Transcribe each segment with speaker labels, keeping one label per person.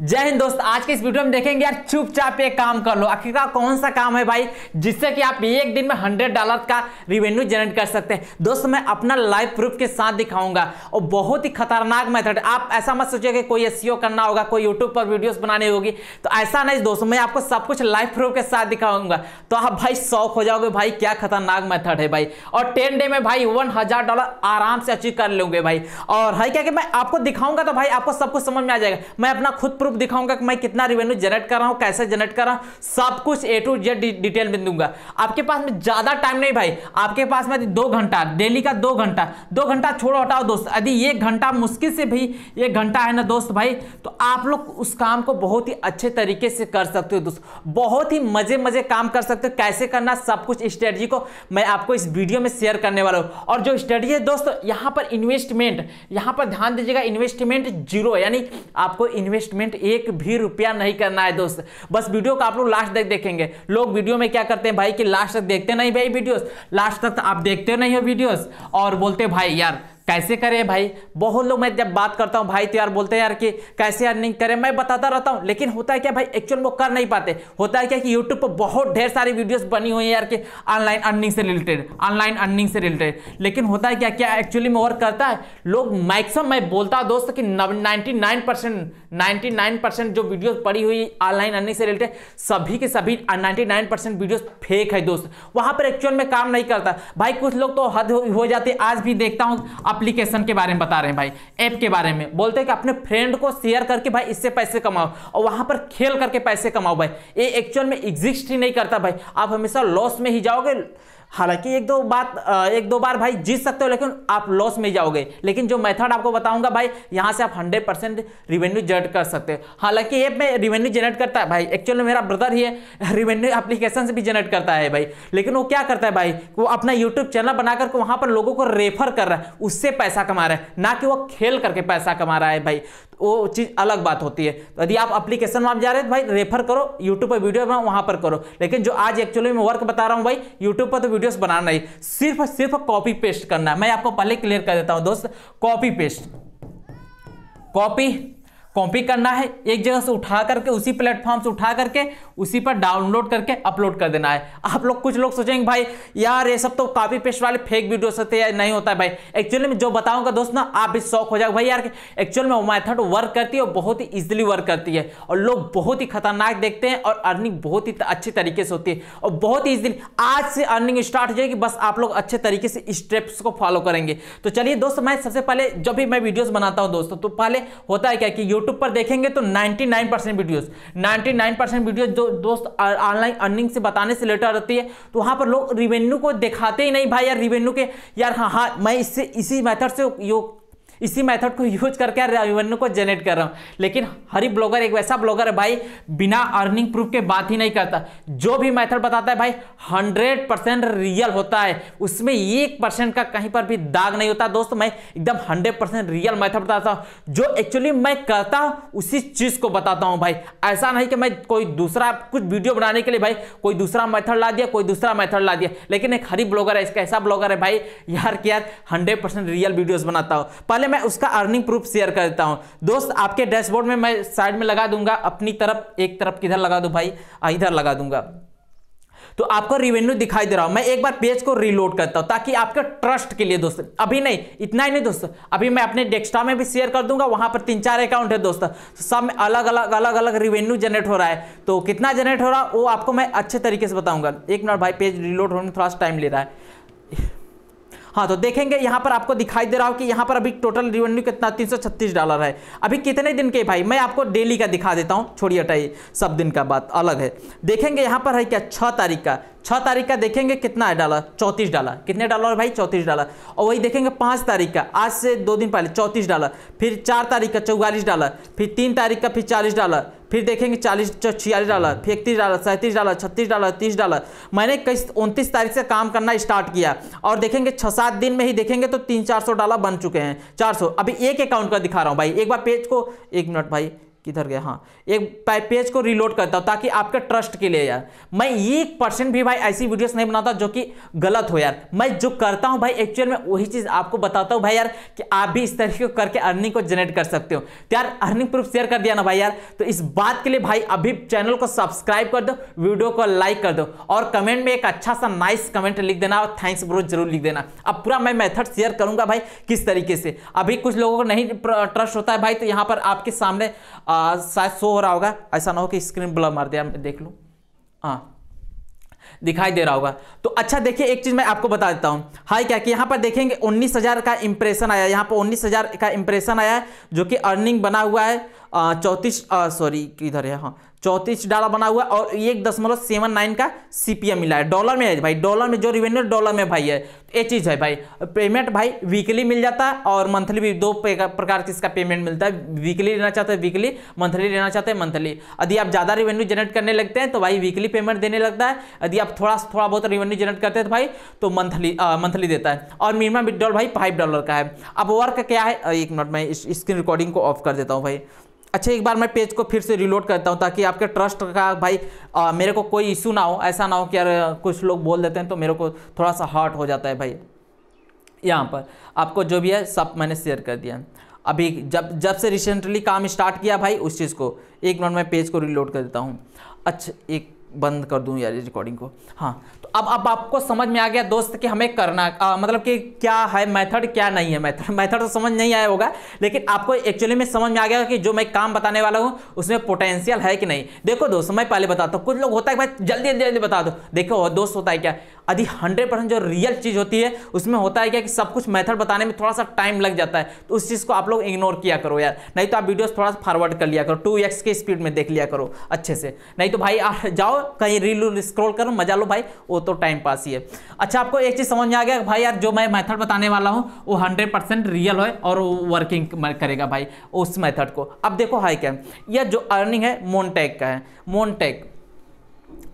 Speaker 1: जय हिंद दोस्त आज के इस वीडियो में देखेंगे यार चुपचाप एक काम कर लो आखिरकार कौन सा काम है भाई जिससे कि आप एक दिन में हंड्रेड डॉलर का रिवेन्यू जनरेट कर सकते हैं दोस्त मैं अपना लाइव प्रूफ के साथ दिखाऊंगा और बहुत ही खतरनाक मेथड आप ऐसा मत सोचिए कि कोई एस e करना होगा कोई यूट्यूब पर वीडियोज बनानी होगी तो ऐसा नहीं दोस्तों मैं आपको सब कुछ लाइव प्रूफ के साथ दिखाऊंगा तो आप भाई शौक हो जाओगे भाई क्या खतरनाक मैथड है भाई और टेन डे में भाई वन डॉलर आराम से अचीव कर लूंगे भाई और है क्या कि मैं आपको दिखाऊंगा तो भाई आपको सब कुछ समझ में आ जाएगा मैं अपना खुद प्रूफ दिखाऊंगा कि मैं कितना रेवेन्यू जनरेट कर रहा हूँ कैसे जनरेट कर रहा हूँ सब कुछ ए टू जेड डिटेल में दूंगा आपके पास में ज़्यादा टाइम नहीं भाई आपके पास में दो घंटा डेली का दो घंटा दो घंटा छोड़ो हटाओ दोस्त यदि एक घंटा मुश्किल से भी एक घंटा है ना दोस्त भाई तो आप लोग उस काम को बहुत ही अच्छे तरीके से कर सकते हो दोस्त बहुत ही मज़े मज़े काम कर सकते हो कैसे करना सब कुछ स्ट्रेटजी को मैं आपको इस वीडियो में शेयर करने वाला हूँ और जो स्ट्रेटजी है दोस्त यहाँ पर इन्वेस्टमेंट यहाँ पर ध्यान दीजिएगा इन्वेस्टमेंट जीरो यानी आपको इन्वेस्टमेंट एक भी रुपया नहीं करना है दोस्त बस वीडियो को आप लोग लास्ट तक देखेंगे लोग वीडियो में क्या करते हैं भाई कि लास्ट तक देखते नहीं भाई वीडियोस लास्ट तक आप देखते नहीं हो वीडियोस और बोलते भाई यार कैसे करें भाई बहुत लोग मैं जब बात करता हूँ भाई तो यार बोलते हैं यार कि कैसे अर्निंग करें मैं बताता रहता हूँ लेकिन होता है क्या भाई एक्चुअल वो कर नहीं पाते होता है क्या कि यूट्यूब पर बहुत ढेर सारी वीडियोस बनी हुई है यार कि ऑनलाइन अर्निंग से रिलेटेड ऑनलाइन अर्निंग से रिलेटेड लेकिन होता है क्या क्या एक्चुअली में और करता है लोग मैक्सिमम मैं बोलता दोस्त दोस्तों ninety nine percent ninety nine percent जो वीडियोज पड़ी हुई ऑनलाइन अर्निंग से रिलेटेड सभी के सभी ninety nine percent videos fake है दोस्त वहाँ पर एक्चुअल में काम नहीं करता भाई कुछ लोग तो हद हो जाते आज भी देखता हूँ अप्लीकेशन के बारे में बता रहे हैं भाई ऐप के बारे में बोलते हैं कि अपने फ्रेंड को शेयर करके भाई इससे पैसे कमाओ और वहां पर खेल करके पैसे कमाओ भाई ये एक्चुअल में एग्जिस्ट ही नहीं करता भाई आप हमेशा लॉस में ही जाओगे हालांकि एक दो बात एक दो बार भाई जीत सकते हो लेकिन आप लॉस में जाओगे लेकिन जो मेथड आपको बताऊंगा भाई यहां से आप हंड्रेड परसेंट रिवेन्यू जनरेट कर सकते हो हालांकि ऐप में रिवेन्यू जनरेट करता है भाई एक्चुअली मेरा ब्रदर ही है रिवेन्यू एप्लीकेशन से भी जनरेट करता है भाई लेकिन वो क्या करता है भाई वो अपना यूट्यूब चैनल बनाकर वहां पर लोगों को रेफर कर रहा है उससे पैसा कमा रहा है ना कि वो खेल करके पैसा कमा रहा है भाई वो चीज़ अलग बात होती है तो यदि आप एप्लीकेशन में आप जा रहे हैं भाई रेफर करो यूट्यूब पर वीडियो बनाओ वहां पर करो लेकिन जो आज एक्चुअली मैं वर्क बता रहा हूं भाई यूट्यूब पर तो वीडियोस बनाना नहीं सिर्फ सिर्फ कॉपी पेस्ट करना है मैं आपको पहले क्लियर कर देता हूं दोस्त कॉपी पेस्ट कॉपी कॉपी करना है एक जगह से उठा करके उसी प्लेटफॉर्म से उठा करके उसी पर डाउनलोड करके अपलोड कर देना है आप लोग कुछ लोग सोचेंगे भाई यार ये सब तो कॉपी पेस्ट वाले फेक वीडियो हैं या नहीं होता है भाई एक्चुअली में जो बताऊंगा दोस्त ना आप भी शौक हो जाएगा भाई यार एक्चुअल में वो मैथड वर्क करती है और बहुत ही ईजिली वर्क करती है और लोग बहुत ही खतरनाक देखते हैं और अर्निंग बहुत ही अच्छी तरीके से होती है और बहुत ही ईजिली आज से अर्निंग स्टार्ट हो जाएगी बस आप लोग अच्छे तरीके से स्टेप्स को फॉलो करेंगे तो चलिए दोस्तों मैं सबसे पहले जब भी मैं वीडियोज़ बनाता हूँ दोस्तों तो पहले होता है क्या कि यूट्यूब यूट्यूब पर देखेंगे तो 99 परसेंट वीडियोज परसेंट वीडियो जो दोस्त ऑनलाइन अर्निंग से बताने से रिलेटेड रहती है तो वहाँ पर लोग रिवेन्यू को दिखाते ही नहीं भाई यार रिवेन्यू के यार हाँ हाँ मैं इससे इसी मेथड से योग इसी मेथड को यूज करके रेवेन्यू को जनरेट कर रहा हूँ लेकिन हरी ब्लॉगर एक वैसा ब्लॉगर है भाई बिना अर्निंग प्रूफ के बात ही नहीं करता जो भी मेथड बताता है भाई हंड्रेड परसेंट रियल होता है उसमें एक परसेंट का कहीं पर भी दाग नहीं होता दोस्तों मैं एकदम हंड्रेड परसेंट रियल मैथड बताता हूँ जो एक्चुअली मैं करता हूँ उसी चीज़ को बताता हूँ भाई ऐसा नहीं कि मैं कोई दूसरा कुछ वीडियो बनाने के लिए भाई कोई दूसरा मैथड ला दिया कोई दूसरा मैथड ला दिया लेकिन एक हरी ब्लॉगर है इसका ऐसा ब्लॉगर है भाई यार क्या हंड्रेड हंड्रेड रियल वीडियोज़ बनाता हो पहले पहले मैं उसका अर्निंग प्रूफ शेयर कर देता हूँ दोस्त आपके डैशबोर्ड में मैं साइड में लगा दूंगा अपनी तरफ एक तरफ किधर लगा दूँ भाई इधर लगा दूंगा तो आपको रिवेन्यू दिखाई दे रहा हूं मैं एक बार पेज को रीलोड करता हूं ताकि आपका ट्रस्ट के लिए दोस्त अभी नहीं इतना ही नहीं दोस्त अभी मैं अपने डेस्कटॉप में भी शेयर कर दूंगा वहां पर तीन चार अकाउंट है दोस्त तो सब में अलग अलग अलग अलग रिवेन्यू जनरेट हो रहा है तो कितना जनरेट हो रहा है वो आपको मैं अच्छे तरीके से बताऊंगा एक मिनट भाई पेज रिलोड होने में थोड़ा सा टाइम ले रहा है हाँ तो देखेंगे यहाँ पर आपको दिखाई दे रहा हो कि यहाँ पर अभी टोटल रिवेन्यू कितना तीन सौ छत्तीस डॉलर है अभी कितने दिन के भाई मैं आपको डेली का दिखा देता हूँ छोड़िए हटाई सब दिन का बात अलग है देखेंगे यहाँ पर है क्या छः तारीख का छः तारीख का देखेंगे कितना है डॉलर चौंतीस डॉलर कितने डॉलर भाई चौंतीस डॉलर और वही देखेंगे पाँच तारीख का आज से दो दिन पहले चौंतीस डॉलर फिर चार तारीख का चौवालीस डॉलर फिर तीन तारीख का फिर चालीस डॉलर फिर देखेंगे चालीस छियालीस डॉलर फिर इकतीस डॉलर सैंतीस डॉलर छत्तीस डॉलर तीस डॉलर मैंने कई उनतीस तारीख से काम करना स्टार्ट किया और देखेंगे छः सात दिन में ही देखेंगे तो तीन चार सौ डॉलर बन चुके हैं चार सौ अभी एक अकाउंट का दिखा रहा हूँ भाई एक बार पेज को एक मिनट भाई किधर गया हाँ एक पेज को रिलोड करता हूँ ताकि आपके ट्रस्ट के लिए यार मैं एक परसेंट भी भाई ऐसी वीडियोस नहीं बनाता जो कि गलत हो यार मैं जो करता हूँ भाई एक्चुअल में वही चीज़ आपको बताता हूँ भाई यार कि आप भी इस तरीके को करके अर्निंग को जनरेट कर सकते हो तो यार अर्निंग प्रूफ शेयर कर दिया ना भाई यार तो इस बात के लिए भाई अभी चैनल को सब्सक्राइब कर दो वीडियो को लाइक कर दो और कमेंट में एक अच्छा सा नाइस कमेंट लिख देना और थैंक्स ब्रो जरूर लिख देना अब पूरा मैं मैथड शेयर करूंगा भाई किस तरीके से अभी कुछ लोगों को नहीं ट्रस्ट होता है भाई तो यहाँ पर आपके सामने आ, शायद शो हो रहा होगा ऐसा ना हो कि स्क्रीन ब्लर मार दिया मैं देख लूँ हाँ दिखाई दे रहा होगा तो अच्छा देखिए एक चीज़ मैं आपको बता देता हूँ हाई क्या कि यहाँ पर देखेंगे 19,000 का इंप्रेशन आया यहाँ पर 19,000 का इंप्रेशन आया है जो कि अर्निंग बना हुआ है चौंतीस सॉरी किधर है हाँ चौंतीस डॉलर बना हुआ और एक दशमलव सेवन नाइन का सीपीएम मिला है डॉलर में है भाई डॉलर में जो रिवेन्यू डॉलर में भाई है ये चीज़ है भाई पेमेंट भाई वीकली मिल जाता है और मंथली भी दो प्रकार की इसका पेमेंट मिलता है वीकली लेना चाहते हैं वीकली मंथली लेना चाहते हैं मंथली यदि आप ज़्यादा रिवेन्यू जनरेट करने लगते हैं तो भाई वीकली पेमेंट देने लगता है यदि आप थोड़ा थोड़ा बहुत रिवेन्यू जनरेट करते हैं तो भाई तो मंथली मंथली देता है और मिनिमम विड्रॉल भाई फाइव डॉलर का है अब वर्क क्या है एक मिनट में स्क्रीन रिकॉर्डिंग को ऑफ कर देता हूँ भाई अच्छा एक बार मैं पेज को फिर से रिलोड करता हूँ ताकि आपके ट्रस्ट का भाई आ, मेरे को कोई इशू ना हो ऐसा ना हो कि यार कुछ लोग बोल देते हैं तो मेरे को थोड़ा सा हार्ट हो जाता है भाई यहाँ पर आपको जो भी है सब मैंने शेयर कर दिया अभी जब जब से रिसेंटली काम स्टार्ट किया भाई उस चीज़ को एक मिनट मैं पेज को रिलोड कर देता हूँ अच्छा एक बंद कर दूँ यार रिकॉर्डिंग को हाँ अब अब आपको समझ में आ गया दोस्त कि हमें करना आ, मतलब कि क्या है मेथड क्या नहीं है मेथड मेथड तो समझ नहीं आया होगा लेकिन आपको एक्चुअली में समझ में आ गया कि जो मैं काम बताने वाला हूँ उसमें पोटेंशियल है कि नहीं देखो दोस्त मैं पहले बताता हूँ कुछ लोग होता है भाई जल्दी जल्दी जल्दी बता दो देखो दोस्त होता है क्या यदि हंड्रेड परसेंट जो रियल चीज़ होती है उसमें होता है क्या कि सब कुछ मैथड बताने में थोड़ा सा टाइम लग जाता है तो उस चीज़ को आप लोग इग्नोर किया करो यार नहीं तो आप वीडियो थोड़ा सा फॉरवर्ड कर लिया करो टू एक्स की स्पीड में देख लिया करो अच्छे से नहीं तो भाई जाओ कहीं रील स्क्रोल करो मजा लो भाई वो तो टाइम पास ही है अच्छा आपको एक चीज़ समझ में आ गया भाई यार जो मैं मेथड बताने वाला हूँ वो हंड्रेड परसेंट रियल है और वर्किंग करेगा भाई उस मेथड को अब देखो हाई क्या यह जो अर्निंग है मोनटेक का है मोनटेक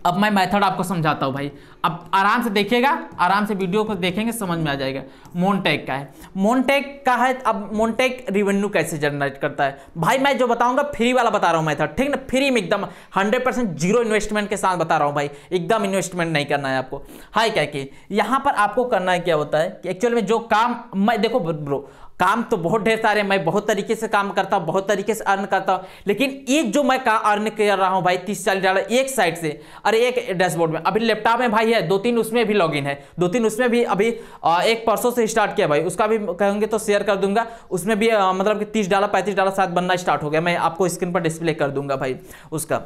Speaker 1: अब मैं मेथड आपको समझाता हूँ भाई अब आराम से देखिएगा आराम से वीडियो को देखेंगे समझ में आ जाएगा मोनटेक का है मोनटेक का है अब मोनटेक रिवेन्यू कैसे जनरेट करता है भाई मैं जो बताऊंगा फ्री वाला बता रहा हूँ मेथड ठीक ना फ्री में एकदम हंड्रेड परसेंट जीरो इन्वेस्टमेंट के साथ बता रहा हूँ भाई एकदम इन्वेस्टमेंट नहीं करना है आपको हाई क्या कि यहाँ पर आपको करना है क्या होता है कि एक्चुअल में जो काम मैं देखो ब्रो काम तो बहुत ढेर सारे मैं बहुत तरीके से काम करता हूँ बहुत तरीके से अर्न करता हूँ लेकिन एक जो मैं का अर्न कर रहा हूँ भाई तीस चालीस डॉलर एक साइड से और एक डैशबोर्ड में अभी लैपटॉप में भाई है दो तीन उसमें भी लॉगिन है दो तीन उसमें भी अभी एक परसों से स्टार्ट किया भाई उसका भी कहेंगे तो शेयर कर दूंगा उसमें भी मतलब कि तीस डॉलर पैंतीस डॉलर साथ बनना स्टार्ट हो गया मैं आपको स्क्रीन पर डिस्प्ले कर दूंगा भाई उसका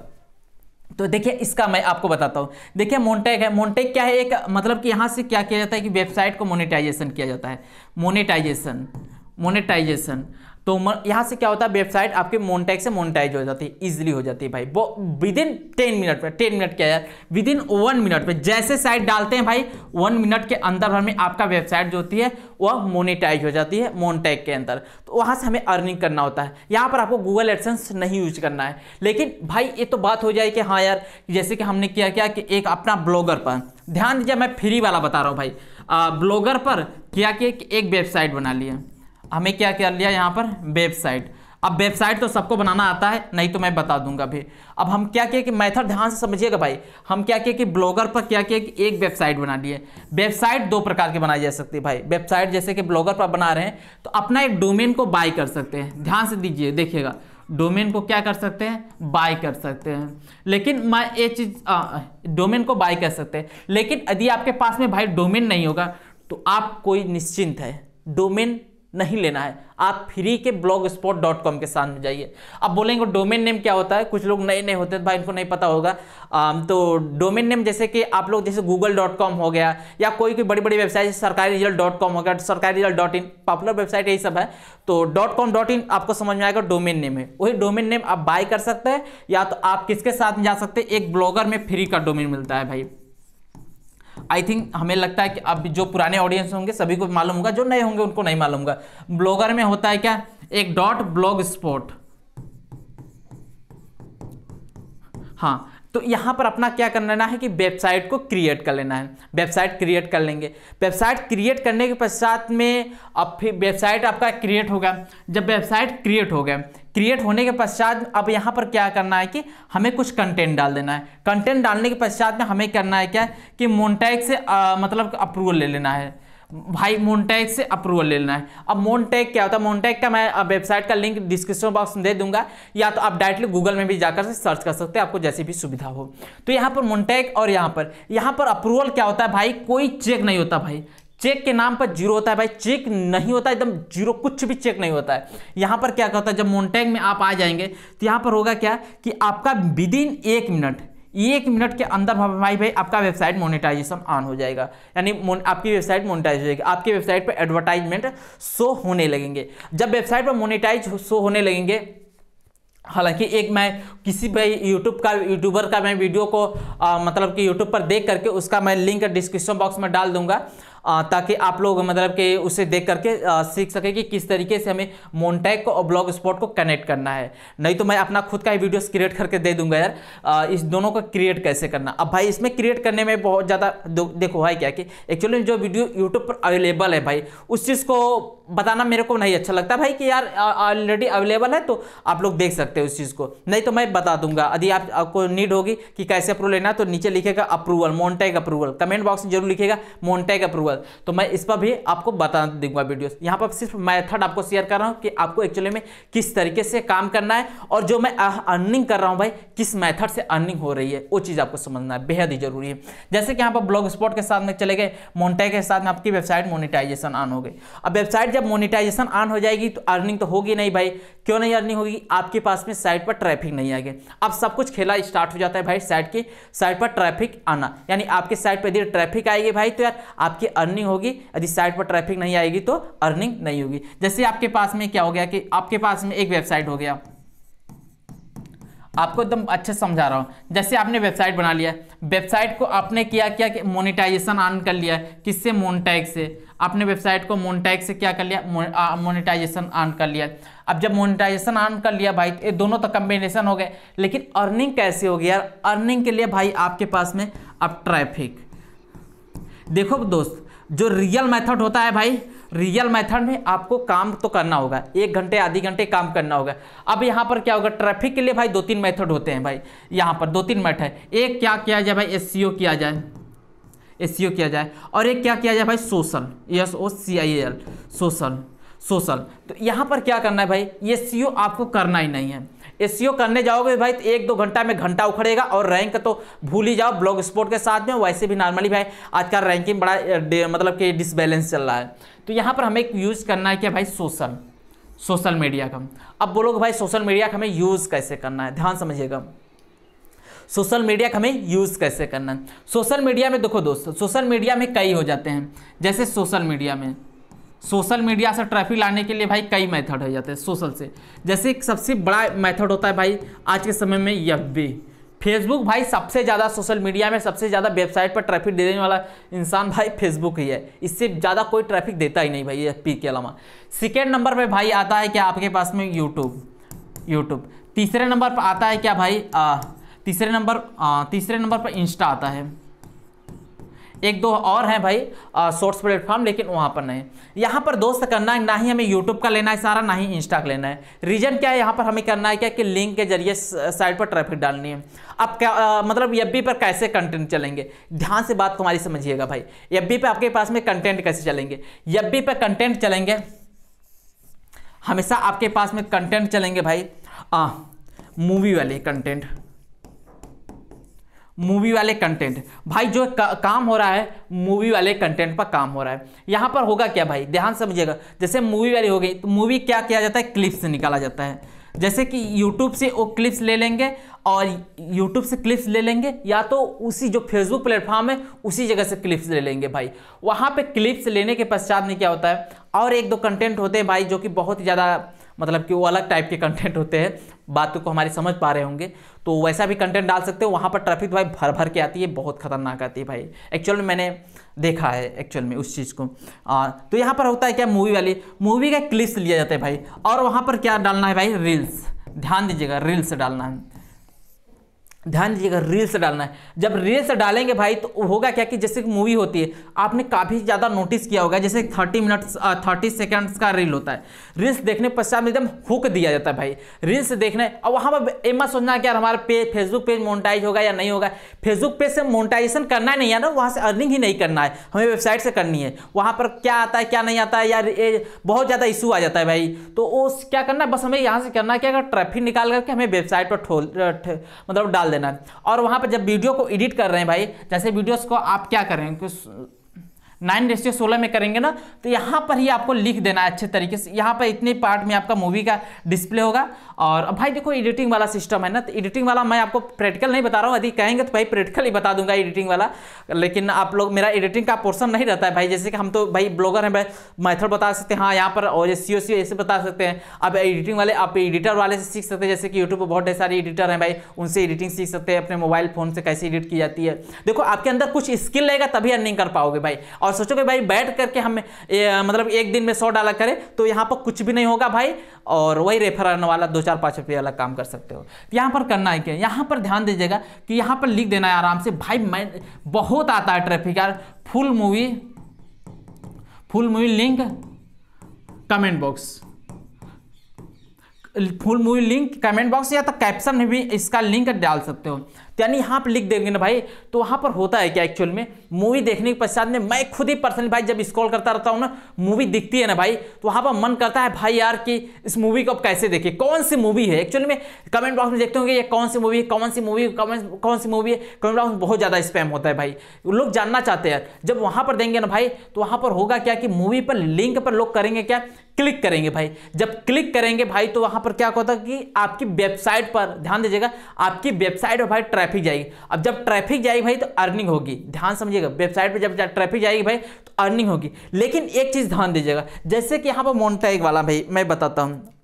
Speaker 1: तो देखिए इसका मैं आपको बताता हूँ देखिए मोनटेक है मोनटेक क्या है एक मतलब कि यहाँ से क्या किया जाता है कि वेबसाइट को मोनेटाइजेशन किया जाता है मोनेटाइजेशन मोनेटाइजेशन तो यहाँ से क्या होता है वेबसाइट आपके मोनटाइज से मोनटाइज हो जाती है इजिली हो जाती है भाई वो विद इन टेन मिनट में टेन मिनट क्या यार विद इन वन मिनट में जैसे साइट डालते हैं भाई वन मिनट के अंदर हमें आपका वेबसाइट जो होती है वह मोनेटाइज हो जाती है मोनटाइज के अंदर तो वहाँ से हमें अर्निंग करना होता है यहाँ पर आपको गूगल एडसेंस नहीं यूज करना है लेकिन भाई ये तो बात हो जाए कि हाँ यार जैसे कि हमने किया क्या कि एक अपना ब्लॉगर पर ध्यान दीजिए मैं फ्री वाला बता रहा हूँ भाई ब्लॉगर पर क्या कि एक वेबसाइट बना लिया हमें क्या कर लिया यहाँ पर वेबसाइट अब वेबसाइट तो सबको बनाना आता है नहीं तो मैं बता दूंगा भी अब हम क्या किया कि मेथड ध्यान से समझिएगा भाई हम क्या किया कि ब्लॉगर पर क्या किया कि एक वेबसाइट बना लिए वेबसाइट दो प्रकार की बनाई जा सकती है भाई वेबसाइट जैसे कि ब्लॉगर पर बना रहे हैं तो अपना एक डोमेन को बाय कर सकते हैं ध्यान से दीजिए देखिएगा डोमेन को क्या कर सकते हैं बाय कर सकते हैं लेकिन मैं ये चीज़ डोमेन को बाय कर सकते हैं लेकिन यदि आपके पास में भाई डोमेन नहीं होगा तो आप कोई निश्चिंत है डोमेन नहीं लेना है आप फ्री के ब्लॉग स्पॉट डॉट कॉम के साथ में जाइए अब बोलेंगे डोमेन नेम क्या होता है कुछ लोग नए नए होते हैं भाई इनको नहीं पता होगा आ, तो डोमेन नेम जैसे कि आप लोग जैसे गूगल डॉट कॉम हो गया या कोई कोई बड़ी बड़ी वेबसाइट जैसे सरकारी रिजल्ट डॉट कॉम हो गया सरकारी result dot in popular website यही सब है तो डॉट कॉम डॉट इन आपको समझ में आएगा डोमेन नेम है वही डोमेन नेम आप बाय कर सकते हैं या तो आप किसके साथ में जा सकते हैं एक ब्लॉगर में फ्री का डोमेन मिलता है भाई आई थिंक हमें लगता है कि अब जो पुराने ऑडियंस होंगे सभी को मालूम होगा जो नए होंगे उनको नहीं मालूम होगा ब्लॉगर में होता है क्या एक डॉट ब्लॉग स्पोर्ट हाँ तो यहाँ पर अपना क्या कर लेना है कि वेबसाइट को क्रिएट कर लेना है वेबसाइट क्रिएट कर लेंगे वेबसाइट क्रिएट करने के पश्चात में अब फिर वेबसाइट आपका क्रिएट होगा जब वेबसाइट क्रिएट हो गया क्रिएट होने के पश्चात अब यहाँ पर क्या करना है कि हमें कुछ कंटेंट डाल देना है कंटेंट डालने के पश्चात में हमें करना है क्या कि मोनटैक से आ, मतलब अप्रूवल ले लेना है भाई मोन्टैग से अप्रूवल लेना है अब मोनटैक क्या होता है मोनटैक का मैं वेबसाइट का लिंक डिस्क्रिप्शन बॉक्स में दे दूंगा या तो आप डायरेक्टली गूगल में भी जाकर से सर्च कर सकते हैं आपको जैसी भी सुविधा हो तो यहाँ पर मोनटैक और यहाँ पर यहाँ पर अप्रूवल क्या होता है भाई कोई चेक नहीं होता भाई चेक के नाम पर जीरो होता है भाई चेक नहीं होता एकदम जीरो कुछ भी चेक नहीं होता है यहाँ पर क्या होता है जब मोन्टेग में आप आ जाएंगे तो यहाँ पर होगा क्या कि आपका विद इन एक मिनट एक मिनट के अंदर भाई भाई आपका वेबसाइट मोनेटाइजेशन ऑन हो जाएगा यानी आपकी वेबसाइट मोनेटाइज हो जाएगी आपकी वेबसाइट पर एडवर्टाइजमेंट शो होने लगेंगे जब वेबसाइट पर मोनेटाइज शो होने लगेंगे हालांकि एक मैं किसी भाई यूट्यूब का यूट्यूबर का मैं वीडियो को आ, मतलब कि यूट्यूब पर देख करके उसका मैं लिंक डिस्क्रिप्शन बॉक्स में डाल दूंगा ताकि आप लोग मतलब कि उसे देख करके सीख सके कि किस तरीके से हमें मोनटैक को और ब्लॉग स्पॉट को कनेक्ट करना है नहीं तो मैं अपना खुद का ही वीडियोस क्रिएट करके दे दूंगा यार इस दोनों का क्रिएट कैसे करना अब भाई इसमें क्रिएट करने में बहुत ज़्यादा देखो भाई क्या कि एक्चुअली जो वीडियो यूट्यूब पर अवेलेबल है भाई उस चीज़ को बताना मेरे को नहीं अच्छा लगता भाई कि यार ऑलरेडी अवेलेबल है तो आप लोग देख सकते हैं उस चीज़ को नहीं तो मैं बता दूंगा यदि आप, आपको नीड होगी कि कैसे अप्रूवल लेना तो नीचे लिखेगा अप्रूवल मोन्टैग अप्रूवल कमेंट बॉक्स में जरूर लिखेगा मोनटैक अप्रूवल गूगल तो मैं इस पर भी आपको बता दूंगा वीडियोस यहाँ पर सिर्फ मैथड आपको शेयर कर रहा हूँ कि आपको एक्चुअली में किस तरीके से काम करना है और जो मैं अर्निंग कर रहा हूँ भाई किस मैथड से अर्निंग हो रही है वो चीज़ आपको समझना है बेहद ही जरूरी है जैसे कि यहाँ पर ब्लॉग स्पॉट के साथ में चले गए मोन्टे के साथ में आपकी वेबसाइट मोनिटाइजेशन ऑन हो गई अब वेबसाइट जब मोनिटाइजेशन ऑन हो जाएगी तो अर्निंग तो होगी नहीं भाई क्यों नहीं अर्निंग होगी आपके पास में साइट पर ट्रैफिक नहीं आएगी अब सब कुछ खेला स्टार्ट हो जाता है भाई साइट की साइट पर ट्रैफिक आना यानी आपके साइट पर यदि ट्रैफिक आएगी भाई तो यार आपकी अर्निंग होगी यदि साइट पर ट्रैफिक नहीं आएगी तो अर्निंग नहीं होगी जैसे आपके पास में क्या हो गया कि आपके पास में एक वेबसाइट हो गया आपको एकदम अच्छे समझा रहा हूँ जैसे आपने वेबसाइट बना लिया वेबसाइट को आपने किया क्या कि मोनिटाइजेशन ऑन कर लिया किससे मोनटैग से आपने वेबसाइट को मोनटैग से क्या कर लिया मोनिटाइजेशन ऑन कर लिया अब जब मोनिटाइजेशन ऑन कर लिया भाई ये दोनों तो कम्बिनेशन हो गए लेकिन अर्निंग कैसे होगी यार अर्निंग के लिए भाई आपके पास में अब ट्रैफिक देखो दोस्त जो रियल मेथड होता है भाई रियल मेथड में आपको काम तो करना होगा एक घंटे आधे घंटे काम करना होगा अब यहाँ पर क्या होगा ट्रैफिक के लिए भाई दो तीन मेथड होते हैं भाई यहाँ पर दो तीन मेथड एक क्या किया जाए भाई एस किया जाए एस किया जाए और एक क्या किया जाए भाई social S O C I A L social तो यहाँ पर क्या करना है भाई ये सी आपको करना ही नहीं है एस करने जाओगे भाई तो एक दो घंटा में घंटा उखड़ेगा और रैंक तो भूल ही जाओ ब्लॉग स्पोर्ट के साथ में वैसे भी नॉर्मली भाई आज का रैंकिंग बड़ा मतलब कि डिसबैलेंस चल रहा है तो यहाँ पर हमें यूज़ करना है क्या भाई सोशल सोशल मीडिया का अब बोलोगे भाई सोशल मीडिया का हमें यूज़ कैसे करना है ध्यान समझिएगा सोशल मीडिया का हमें यूज़ कैसे करना है सोशल मीडिया में देखो दोस्तों सोशल मीडिया में कई हो जाते हैं जैसे सोशल मीडिया में सोशल मीडिया से ट्रैफिक लाने के लिए भाई कई मेथड हो जाते हैं सोशल से जैसे सबसे बड़ा मेथड होता है भाई आज के समय में यफ बी फेसबुक भाई सबसे ज़्यादा सोशल मीडिया में सबसे ज़्यादा वेबसाइट पर ट्रैफिक देने वाला इंसान भाई फेसबुक ही है इससे ज़्यादा कोई ट्रैफिक देता ही नहीं भाई एफ के अलावा सेकेंड नंबर पर भाई आता है क्या आपके पास में यूट्यूब यूट्यूब तीसरे नंबर पर आता है क्या भाई तीसरे नंबर तीसरे नंबर पर इंस्टा आता है एक दो और हैं भाई शॉर्ट्स प्लेटफॉर्म लेकिन वहाँ पर नहीं यहाँ पर दोस्त करना है ना ही हमें यूट्यूब का लेना है सारा ना ही इंस्टा का लेना है रीजन क्या है यहाँ पर हमें करना है क्या कि लिंक के जरिए साइट पर ट्रैफिक डालनी है अब क्या आ, मतलब एफ पर कैसे कंटेंट चलेंगे ध्यान से बात तुम्हारी समझिएगा भाई एफ बी आपके पास में कंटेंट कैसे चलेंगे एफ पर कंटेंट चलेंगे हमेशा आपके पास में कंटेंट चलेंगे भाई मूवी वाले कंटेंट मूवी वाले कंटेंट भाई जो का, काम हो रहा है मूवी वाले कंटेंट पर काम हो रहा है यहाँ पर होगा क्या भाई ध्यान समझिएगा जैसे मूवी वाली हो गई तो मूवी क्या किया जाता है क्लिप्स निकाला जाता है जैसे कि यूट्यूब से वो क्लिप्स ले लेंगे और यूट्यूब से क्लिप्स ले लेंगे या तो उसी जो फेसबुक प्लेटफॉर्म है उसी जगह से क्लिप्स ले लेंगे भाई वहाँ पर क्लिप्स लेने के पश्चात में क्या होता है और एक दो कंटेंट होते हैं भाई जो कि बहुत ही ज़्यादा मतलब कि वो अलग टाइप के कंटेंट होते हैं बातों को हमारी समझ पा रहे होंगे तो वैसा भी कंटेंट डाल सकते हो वहाँ पर ट्रैफिक भाई भर भर के आती है बहुत खतरनाक आती है भाई एक्चुअल में मैंने देखा है एक्चुअल में उस चीज़ को आ, तो यहाँ पर होता है क्या मूवी वाली मूवी का क्लिप्स लिया जाता है भाई और वहाँ पर क्या डालना है भाई रील्स ध्यान दीजिएगा रील्स डालना है ध्यान दीजिएगा रील्स डालना है जब रील्स डालेंगे भाई तो होगा क्या कि जैसे कि मूवी होती है आपने काफ़ी ज़्यादा नोटिस किया होगा जैसे थर्टी मिनट्स थर्टी सेकेंड्स का रील होता है रील्स देखने पश्चात एकदम हुक दिया जाता है भाई रील्स देखने और वहाँ पर एमा सोचना सोचना कि यार हमारा पे फेसबुक पेज मोनिटाइज होगा या नहीं होगा फेसबुक पेज से मोनिटाइजेशन करना नहीं है ना वहाँ से अर्निंग ही नहीं करना है हमें वेबसाइट से करनी है वहाँ पर क्या आता है क्या नहीं आता है यार बहुत ज़्यादा इशू आ जाता है भाई तो वो क्या करना है बस हमें यहाँ से करना है कि अगर ट्रैफिक निकाल करके हमें वेबसाइट पर मतलब डाल डाल देना और वहाँ पर जब वीडियो को एडिट कर रहे हैं भाई जैसे वीडियोस को आप क्या कर रहे हैं नाइन रेशियो सोलह में करेंगे ना तो यहाँ पर ही आपको लिख देना है अच्छे तरीके से यहाँ पर इतने पार्ट में आपका मूवी का डिस्प्ले होगा और भाई देखो एडिटिंग वाला सिस्टम है ना तो एडिटिंग वाला मैं आपको प्रैक्टिकल नहीं बता रहा हूँ यदि कहेंगे तो भाई प्रैक्टिकल ही बता दूंगा एडिटिंग वाला लेकिन आप लोग मेरा एडिटिंग का पोर्सन नहीं रहता है भाई जैसे कि हम तो भाई ब्लॉगर हैं भाई मैथड बता सकते हैं हाँ यहाँ पर और सी ओ सी ऐसे बता सकते हैं अब एडिटिंग वाले आप एडिटर वाले से सीख सकते हैं जैसे कि यूट्यूब पर बहुत सारे एडिटर हैं भाई उनसे एडिटिंग सीख सकते हैं अपने मोबाइल फ़ोन से कैसे एडिट की जाती है देखो आपके अंदर कुछ स्किल रहेगा तभी अर्निंग कर पाओगे भाई और और सोचो कि भाई बैठ करके हम मतलब एक दिन में सौ डाला करें तो यहाँ पर कुछ भी नहीं होगा भाई और वही रेफर वाला दो चार पाँच रुपये वाला काम कर सकते हो तो यहाँ पर करना है क्या यहाँ पर ध्यान दीजिएगा कि यहाँ पर लिख देना है आराम से भाई मैं बहुत आता है ट्रैफिक यार full movie full movie link comment box full movie link comment box या तो कैप्शन में भी इसका लिंक डाल सकते हो तो यानी यहाँ पर लिख देंगे ना भाई तो वहाँ पर होता है क्या एक्चुअल में मूवी देखने के पश्चात में मैं खुद ही पर्सनली भाई जब स्क्रॉल करता रहता हूँ ना मूवी दिखती है ना भाई तो वहाँ पर मन करता है भाई यार कि इस मूवी को अब कैसे देखें कौन सी मूवी है एक्चुअली में कमेंट बॉक्स में देखते होंगे ये कौन सी मूवी है कौन सी मूवी कमेंट कौन सी मूवी है कमेंट बॉक्स में बहुत ज़्यादा स्पैम होता है भाई लोग जानना चाहते हैं जब वहाँ पर देंगे ना भाई तो वहाँ पर होगा क्या कि मूवी पर लिंक पर लोग करेंगे क्या क्लिक करेंगे भाई जब क्लिक करेंगे भाई तो वहां पर क्या होता है कि आपकी वेबसाइट पर ध्यान दीजिएगा आपकी वेबसाइट पर भाई ट्रैफिक जाएगी अब जब ट्रैफिक जाएगी भाई तो अर्निंग होगी ध्यान समझिएगा वेबसाइट पर जब ट्रैफिक जाएगी भाई तो अर्निंग होगी लेकिन एक चीज़ ध्यान दीजिएगा जैसे कि यहाँ पर मोनटाइक वाला भाई मैं बताता हूँ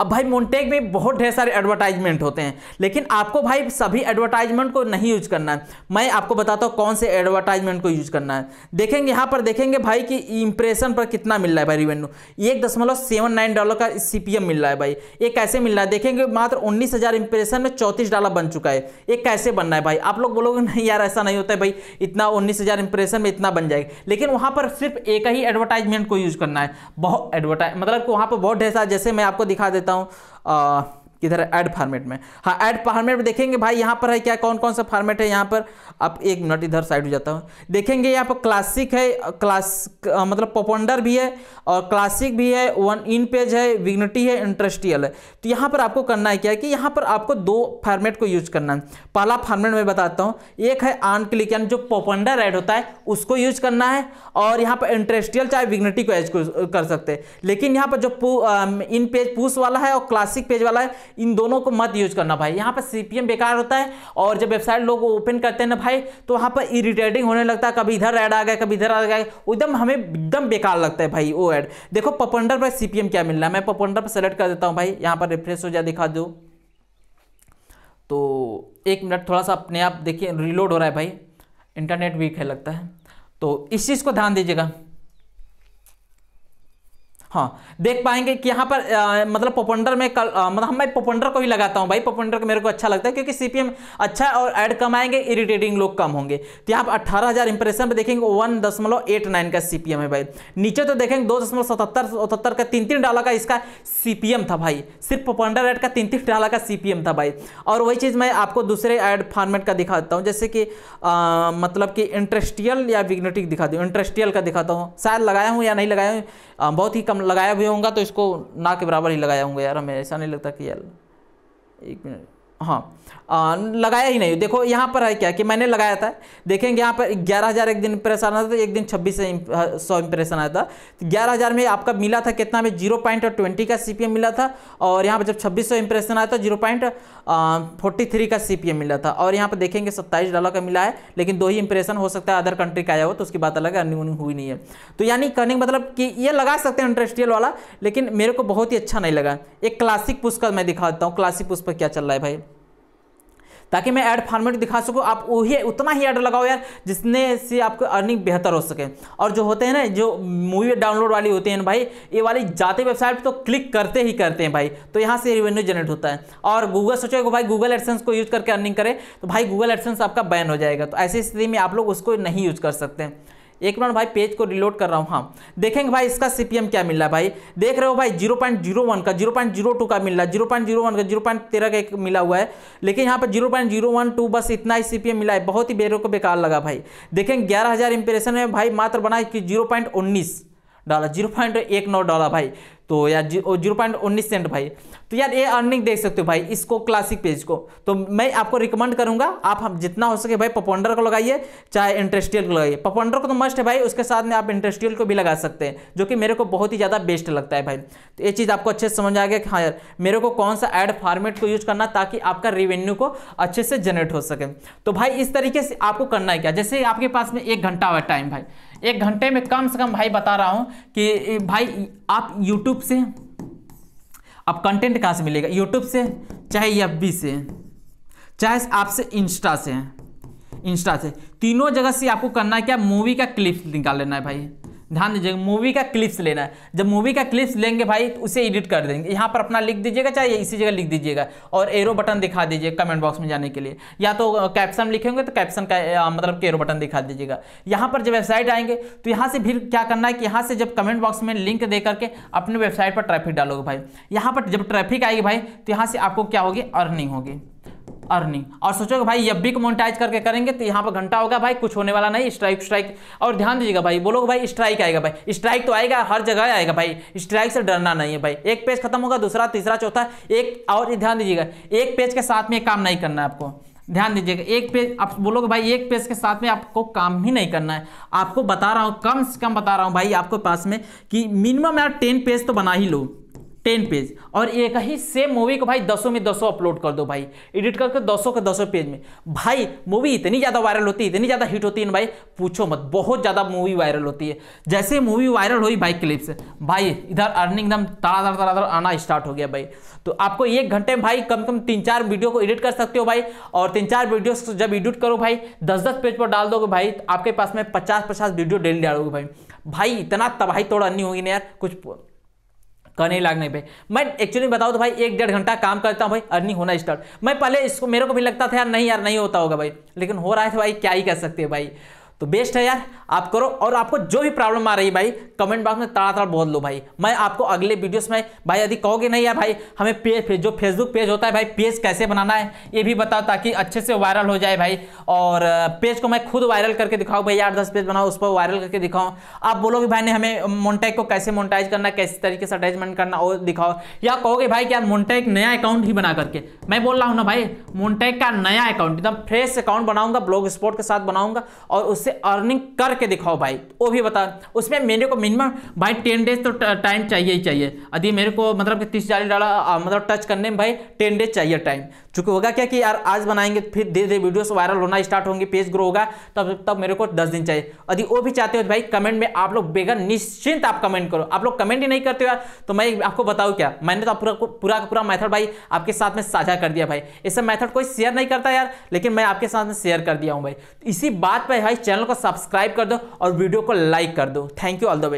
Speaker 1: अब भाई मोन्टेक में बहुत ढेर सारे एडवर्टाइजमेंट होते हैं लेकिन आपको भाई सभी एडवर्टाइजमेंट को नहीं यूज करना है मैं आपको बताता हूँ कौन से एडवर्टाइजमेंट को यूज करना है देखेंगे यहाँ पर देखेंगे भाई कि इंप्रेशन पर कितना मिल रहा है भाई रिवेन्यू एक दशमलव सेवन नाइन डॉलर का सी मिल रहा है भाई ये कैसे मिल रहा है देखेंगे मात्र उन्नीस हज़ार इंप्रेशन में चौंतीस डॉलर बन चुका है ये कैसे बन है भाई आप लोग बोलोगे नहीं यार ऐसा नहीं होता है भाई इतना उन्नीस हज़ार इंप्रेशन में इतना बन जाएगा लेकिन वहाँ पर सिर्फ एक ही एडवर्टाइजमेंट को यूज करना है बहुत एडवर्टाइज मतलब वहाँ पर बहुत ढेर सारा जैसे मैं आपको दिखा देता देता हूँ किधर है ऐड फार्मेट में हाँ ऐड फार्मेट में देखेंगे भाई यहाँ पर है क्या कौन कौन सा फार्मेट है यहाँ पर आप एक मिनट इधर साइड हो जाता हूँ देखेंगे यहाँ पर क्लासिक है क्लास मतलब पोपंडर भी है और क्लासिक भी है वन इन पेज है विग्निटी है इंटरेस्टियल है तो यहाँ पर आपको करना है क्या कि यहाँ पर आपको दो फार्मेट को यूज करना है पहला फार्मेट मैं बताता हूँ एक है आन क्लिक यानी जो पोपंडर ऐड होता है उसको यूज करना है और यहाँ पर इंटरेस्टियल चाहे विग्निटी को एज कर सकते हैं लेकिन यहाँ पर जो इन पेज पूस वाला है और क्लासिक पेज वाला है इन दोनों को मत यूज करना भाई यहाँ पर सीपीएम बेकार होता है और जब वेबसाइट लोग ओपन करते हैं ना भाई तो वहाँ पर इरिटेटिंग होने लगता है कभी इधर ऐड आ गया कभी इधर आ गया एकदम हमें एकदम बेकार लगता है भाई वो ऐड देखो पपंडर पर सीपीएम क्या मिल रहा है मैं पपंडर पर सेलेक्ट कर देता हूँ भाई यहाँ पर रिफ्रेश हो जाए दिखा दो तो एक मिनट थोड़ा सा अपने आप देखिए रिलोड हो रहा है भाई इंटरनेट वीक है लगता है तो इस चीज़ को ध्यान दीजिएगा हाँ देख पाएंगे कि यहाँ पर आ, मतलब पोपंडर में कल आ, मतलब मैं पोपंडर को ही लगाता हूँ भाई पोपंडर को मेरे को अच्छा लगता है क्योंकि सीपीएम अच्छा और ऐड कम आएंगे इरिटेटिंग लोग कम होंगे तो यहाँ पर अट्ठारह हज़ार इंप्रेशन पर देखेंगे वन दशमलव एट नाइन का सीपीएम है भाई नीचे तो देखेंगे दो दशमलव सतहत्तर सतहत्तर का तीन तीन डाला का इसका सी था भाई सिर्फ पोपंडर एड का तीन तीन डाला का सी था भाई और वही चीज़ मैं आपको दूसरे एड फॉर्मेट का दिखा देता हूँ जैसे कि मतलब कि इंटरेस्टियल या विग्नेटिक दिखा दूँ इंटरेस्टियल का दिखाता हूँ शायद लगाया हूँ या नहीं लगाया हूँ बहुत ही कम लगाया भी होगा तो इसको ना के बराबर ही लगाया होंगे यार हमें ऐसा नहीं लगता कि यार एक मिनट हाँ लगाया ही नहीं देखो यहाँ पर है क्या कि मैंने लगाया था देखेंगे यहाँ पर ग्यारह हज़ार एक दिन इंप्रेशन आया था तो एक दिन छब्बीस हाँ, सौ इंप्रेशन आया था तो ग्यारह हज़ार में आपका मिला था कितना में जीरो पॉइंट ट्वेंटी का सी मिला था और यहाँ पर जब छब्बीस सौ इंप्रेशन आया था जीरो पॉइंट फोर्टी थ्री का सी मिला था और यहाँ पर देखेंगे सत्ताईस डॉलर का मिला है लेकिन दो ही इंप्रेशन हो सकता है अदर कंट्री का आया हो तो उसकी बात अलग है अर्निंग उर्निंग हुई नहीं है तो यानी कहने मतलब कि ये लगा सकते हैं इंडस्ट्रियल वाला लेकिन मेरे को बहुत ही अच्छा नहीं लगा एक क्लासिक पुस्तक मैं दिखा देता हूँ क्लासिक पुस्तक क्या चल रहा है भाई ताकि मैं ऐड फॉर्मेट दिखा सकूँ आप वही उतना ही ऐड लगाओ यार जिसने से आपको अर्निंग बेहतर हो सके और जो होते हैं ना जो मूवी डाउनलोड वाली होती है ना भाई ये वाली जाते वेबसाइट तो क्लिक करते ही करते हैं भाई तो यहाँ से रिवेन्यू जनरेट होता है और गूगल सोचेगा भाई गूगल एडसेंस को यूज़ करके अर्निंग करे तो भाई गूगल एडसेंस आपका बैन हो जाएगा तो ऐसी स्थिति में आप लोग उसको नहीं यूज़ कर सकते हैं एक मिनट भाई पेज को रिलोड कर रहा हूँ हाँ देखेंगे भाई इसका सीपीएम क्या मिल रहा है भाई देख रहे हो भाई जीरो पॉइंट जीरो वन का जीरो पॉइंट जीरो टू का मिल रहा है जीरो पॉइंट जीरो वन का जीरो पॉइंट तेरह का एक मिला हुआ है लेकिन यहाँ पर zero point zero one two बस इतना ही सीपीएम मिला है बहुत ही बेरो को बेकार लगा भाई देखेंगे ग्यारह हज़ार इंप्रेशन में भाई मात्र बना कि जीरो पॉइंट उन्नीस डॉलर जीरो पॉइंट एक नौ डॉलर भाई तो या जीरो पॉइंट उन्नीस सेंट भाई तो यार ये अर्निंग देख सकते हो भाई इसको क्लासिक पेज को तो मैं आपको रिकमेंड करूंगा आप हम जितना हो सके भाई पपोंडर को लगाइए चाहे इंडस्ट्रियल को लगाइए पपोंडर को तो मस्ट है भाई उसके साथ में आप इंटरेस्टियल को भी लगा सकते हैं जो कि मेरे को बहुत ही ज़्यादा बेस्ट लगता है भाई तो ये चीज़ आपको अच्छे से समझ आ गया कि हाँ यार मेरे को कौन सा एड फॉर्मेट को यूज करना ताकि आपका रेवेन्यू को अच्छे से जनरेट हो सके तो भाई इस तरीके से आपको करना है क्या जैसे आपके पास में एक घंटा हुआ टाइम भाई एक घंटे में कम से कम भाई बता रहा हूँ कि भाई आप यूट्यूब से अब कंटेंट कहाँ से मिलेगा यूट्यूब से चाहे एफ से चाहे आपसे इंस्टा से इंस्टा से तीनों जगह से आपको करना है क्या मूवी का क्लिप निकाल लेना है भाई ध्यान दीजिएगा मूवी का क्लिप्स लेना है जब मूवी का क्लिप्स लेंगे भाई तो उसे एडिट कर देंगे यहाँ पर अपना लिख दीजिएगा चाहे इसी जगह लिख दीजिएगा और एरो बटन दिखा दीजिए कमेंट बॉक्स में जाने के लिए या तो कैप्शन लिखेंगे तो कैप्शन का आ, मतलब एरो बटन दिखा दीजिएगा यहाँ पर जब वेबसाइट आएंगे तो यहाँ से फिर क्या करना है कि यहाँ से जब कमेंट बॉक्स में लिंक दे करके अपने वेबसाइट पर ट्रैफिक डालोगे भाई यहाँ पर जब ट्रैफिक आएगी भाई तो यहाँ से आपको क्या होगी अर्निंग होगी अर्निंग और सोचोगे भाई ये भी को मोनिटाइज करके करेंगे तो यहाँ पर घंटा होगा भाई कुछ होने वाला नहीं स्ट्राइक स्ट्राइक और ध्यान दीजिएगा भाई बोलो भाई स्ट्राइक आएगा भाई स्ट्राइक तो आएगा हर जगह आएगा भाई स्ट्राइक से डरना नहीं है भाई एक पेज खत्म होगा दूसरा तीसरा चौथा एक और ध्यान दीजिएगा एक पेज के साथ में काम नहीं करना है आपको ध्यान दीजिएगा एक पेज आप बोलोगे भाई एक पेज के साथ में आपको काम ही नहीं करना है आपको बता रहा हूँ कम से कम बता रहा हूँ भाई आपके पास में कि मिनिमम यार टेन पेज तो बना ही लो टेन पेज और एक ही सेम मूवी को भाई दसों में दसों अपलोड कर दो भाई एडिट करके दसों के दसों पेज में भाई मूवी इतनी ज़्यादा वायरल होती है इतनी ज़्यादा हिट होती है ना भाई पूछो मत बहुत ज़्यादा मूवी वायरल होती है जैसे मूवी वायरल हुई भाई क्लिप्स भाई इधर अर्निंग एकदम तड़ा तड़ा तड़ा तड़ा आना स्टार्ट हो गया भाई तो आपको एक घंटे में भाई कम से कम तीन चार वीडियो को एडिट कर सकते हो भाई और तीन चार वीडियो जब एडिट करो भाई दस दस पेज पर डाल दोगे भाई तो आपके पास में पचास पचास वीडियो डेली डालोगे भाई भाई इतना तबाही तोड़ अन्नी होगी ना यार कुछ करने लाग नहीं भाई मैं एक्चुअली बताऊँ तो भाई एक डेढ़ घंटा काम करता हूँ भाई अर्निंग होना स्टार्ट मैं पहले इसको मेरे को भी लगता था यार नहीं यार नहीं होता होगा भाई लेकिन हो रहा है तो भाई क्या ही कर सकते हैं भाई तो बेस्ट है यार आप करो और आपको जो भी प्रॉब्लम आ रही है भाई कमेंट बॉक्स में तड़ातड़ बोल लो भाई मैं आपको अगले वीडियोस में भाई यदि कहोगे नहीं यार भाई हमें पेज जो फेसबुक पेज होता है भाई पेज कैसे बनाना है ये भी बताओ ताकि अच्छे से वायरल हो जाए भाई और पेज को मैं खुद वायरल करके दिखाऊँ भाई आठ दस पेज बनाओ उस पर वायरल करके दिखाऊँ आप बोलोगे भाई ने हमें मोन्टैग को कैसे मोनिटाइज करना कैसे तरीके से अटैचमेंट करना वो दिखाओ या कहोगे भाई क्या यार मोन्टैग नया अकाउंट ही बना करके मैं बोल रहा हूँ ना भाई मोन्टैग का नया अकाउंट एकदम फ्रेश अकाउंट बनाऊंगा ब्लॉग स्पोर्ट के साथ बनाऊंगा और उस से अर्निंग करके दिखाओ भाई वो भी बता उसमें मेरे को मिनिमम भाई टेन डेज तो टाइम चाहिए ही चाहिए यदि मेरे को मतलब कि तीस चालीस डाला मतलब टच करने में भाई टेन डेज चाहिए टाइम चूंकि होगा क्या कि यार आज बनाएंगे फिर धीरे धीरे वीडियोस वायरल होना स्टार्ट होंगे पेज ग्रो होगा तब तब मेरे को दस दिन चाहिए यदि वो भी चाहते हो भाई कमेंट में आप लोग बेगर निश्चिंत आप कमेंट करो आप लोग कमेंट ही नहीं करते हो यार तो मैं आपको बताऊँ क्या मैंने तो पूरा पूरा का पूरा मैथड भाई आपके साथ में साझा कर दिया भाई ऐसा मैथड कोई शेयर नहीं करता यार लेकिन मैं आपके साथ में शेयर कर दिया हूँ भाई इसी बात पर भाई चैनल को सब्सक्राइब कर दो और वीडियो को लाइक कर दो thank you all the best